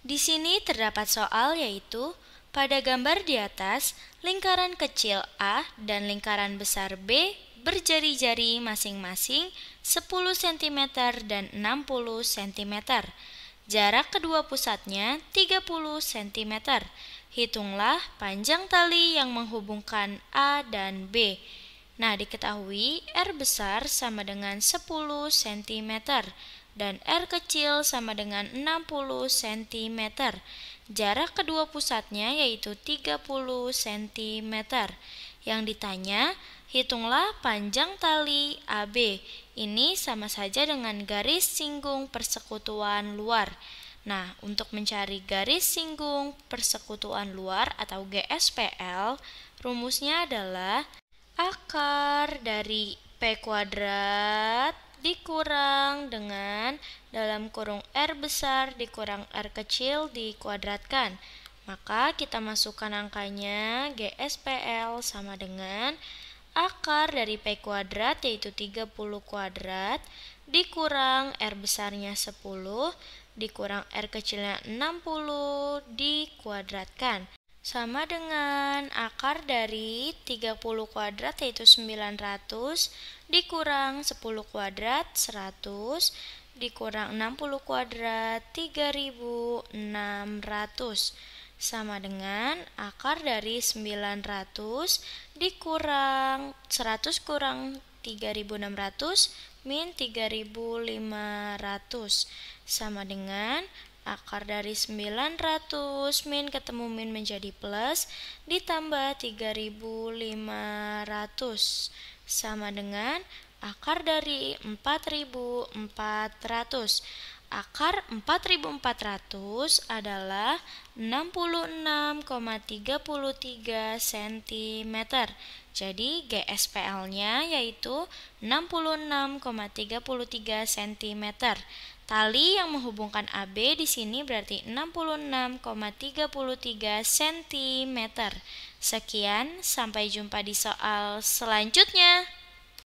Di sini terdapat soal yaitu pada gambar di atas, lingkaran kecil A dan lingkaran besar B berjari-jari masing-masing 10 cm dan 60 cm. Jarak kedua pusatnya 30 cm. Hitunglah panjang tali yang menghubungkan A dan B. Nah, diketahui R besar sama dengan 10 cm dan R kecil sama dengan 60 cm. Jarak kedua pusatnya yaitu 30 cm. Yang ditanya, hitunglah panjang tali AB. Ini sama saja dengan garis singgung persekutuan luar. Nah, untuk mencari garis singgung persekutuan luar atau GSPL, rumusnya adalah akar dari P kuadrat dikurang dengan dalam kurung R besar dikurang R kecil dikuadratkan. Maka kita masukkan angkanya GSPL sama dengan akar dari P kuadrat yaitu 30 kuadrat dikurang R besarnya 10 dikurang R kecilnya 60 dikuadratkan sama dengan akar dari 30 kuadrat yaitu 900 dikurang 10 kuadrat 100 dikurang 60 kuadrat 3600 sama dengan akar dari 900 dikurang 100 kurang 3600 min 3500 sama dengan Akar dari 900 min ketemu min menjadi plus ditambah 3500 sama dengan akar dari 4400. Akar 4400 adalah 66,33 cm. Jadi GSPL-nya yaitu 66,33 cm. Tali yang menghubungkan AB di sini berarti 66,33 cm. Sekian, sampai jumpa di soal selanjutnya.